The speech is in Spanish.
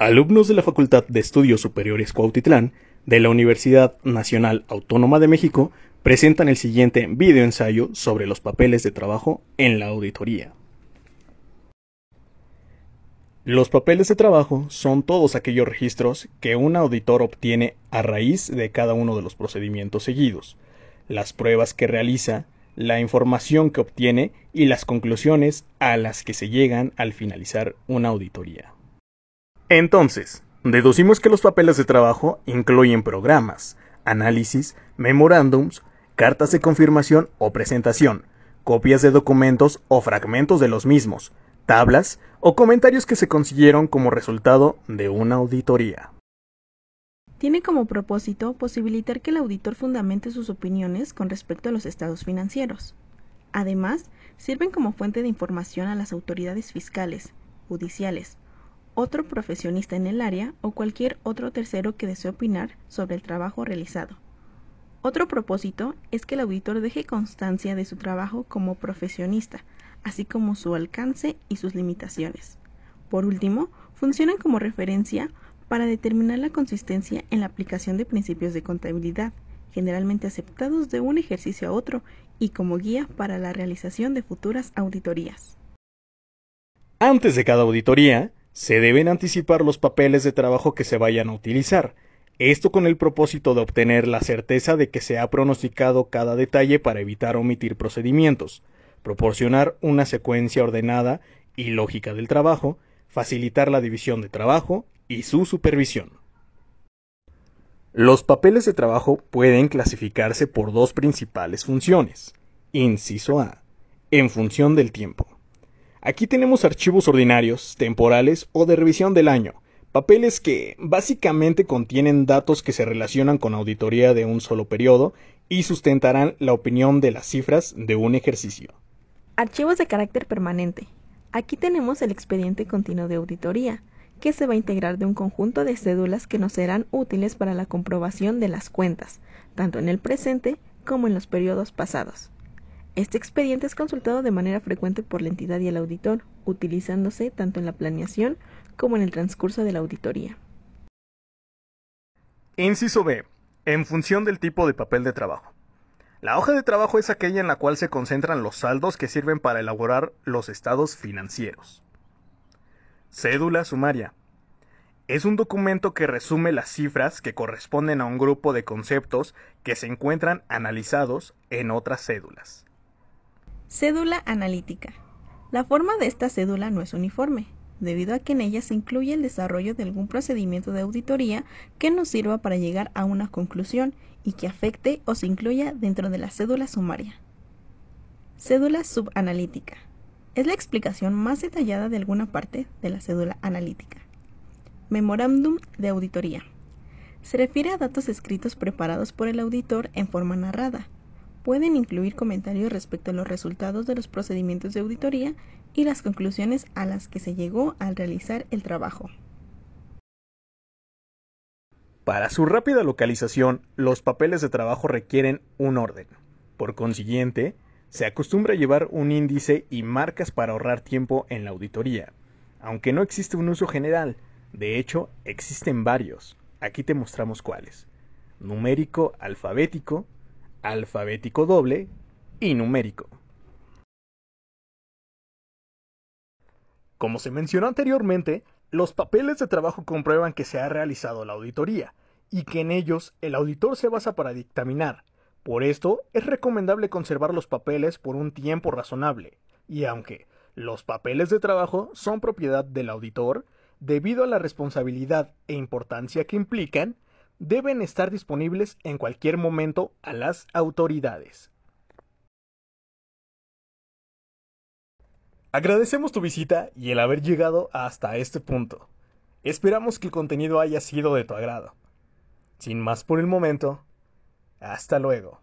Alumnos de la Facultad de Estudios Superiores Cuautitlán de la Universidad Nacional Autónoma de México presentan el siguiente videoensayo sobre los papeles de trabajo en la auditoría. Los papeles de trabajo son todos aquellos registros que un auditor obtiene a raíz de cada uno de los procedimientos seguidos, las pruebas que realiza, la información que obtiene y las conclusiones a las que se llegan al finalizar una auditoría. Entonces, deducimos que los papeles de trabajo incluyen programas, análisis, memorándums, cartas de confirmación o presentación, copias de documentos o fragmentos de los mismos, tablas o comentarios que se consiguieron como resultado de una auditoría. Tiene como propósito posibilitar que el auditor fundamente sus opiniones con respecto a los estados financieros. Además, sirven como fuente de información a las autoridades fiscales, judiciales, otro profesionista en el área o cualquier otro tercero que desee opinar sobre el trabajo realizado. Otro propósito es que el auditor deje constancia de su trabajo como profesionista, así como su alcance y sus limitaciones. Por último, funcionan como referencia para determinar la consistencia en la aplicación de principios de contabilidad, generalmente aceptados de un ejercicio a otro y como guía para la realización de futuras auditorías. Antes de cada auditoría, se deben anticipar los papeles de trabajo que se vayan a utilizar, esto con el propósito de obtener la certeza de que se ha pronosticado cada detalle para evitar omitir procedimientos, proporcionar una secuencia ordenada y lógica del trabajo, facilitar la división de trabajo y su supervisión. Los papeles de trabajo pueden clasificarse por dos principales funciones. Inciso A. En función del tiempo. Aquí tenemos archivos ordinarios, temporales o de revisión del año, papeles que básicamente contienen datos que se relacionan con auditoría de un solo periodo y sustentarán la opinión de las cifras de un ejercicio. Archivos de carácter permanente. Aquí tenemos el expediente continuo de auditoría, que se va a integrar de un conjunto de cédulas que nos serán útiles para la comprobación de las cuentas, tanto en el presente como en los periodos pasados. Este expediente es consultado de manera frecuente por la entidad y el auditor, utilizándose tanto en la planeación como en el transcurso de la auditoría. Inciso B. En función del tipo de papel de trabajo. La hoja de trabajo es aquella en la cual se concentran los saldos que sirven para elaborar los estados financieros. Cédula sumaria. Es un documento que resume las cifras que corresponden a un grupo de conceptos que se encuentran analizados en otras cédulas. Cédula analítica. La forma de esta cédula no es uniforme, debido a que en ella se incluye el desarrollo de algún procedimiento de auditoría que nos sirva para llegar a una conclusión y que afecte o se incluya dentro de la cédula sumaria. Cédula subanalítica. Es la explicación más detallada de alguna parte de la cédula analítica. Memorándum de auditoría. Se refiere a datos escritos preparados por el auditor en forma narrada, Pueden incluir comentarios respecto a los resultados de los procedimientos de auditoría y las conclusiones a las que se llegó al realizar el trabajo. Para su rápida localización, los papeles de trabajo requieren un orden. Por consiguiente, se acostumbra llevar un índice y marcas para ahorrar tiempo en la auditoría, aunque no existe un uso general. De hecho, existen varios. Aquí te mostramos cuáles. Numérico, alfabético, alfabético doble y numérico. Como se mencionó anteriormente, los papeles de trabajo comprueban que se ha realizado la auditoría y que en ellos el auditor se basa para dictaminar. Por esto es recomendable conservar los papeles por un tiempo razonable, y aunque los papeles de trabajo son propiedad del auditor, debido a la responsabilidad e importancia que implican, deben estar disponibles en cualquier momento a las autoridades. Agradecemos tu visita y el haber llegado hasta este punto. Esperamos que el contenido haya sido de tu agrado. Sin más por el momento, hasta luego.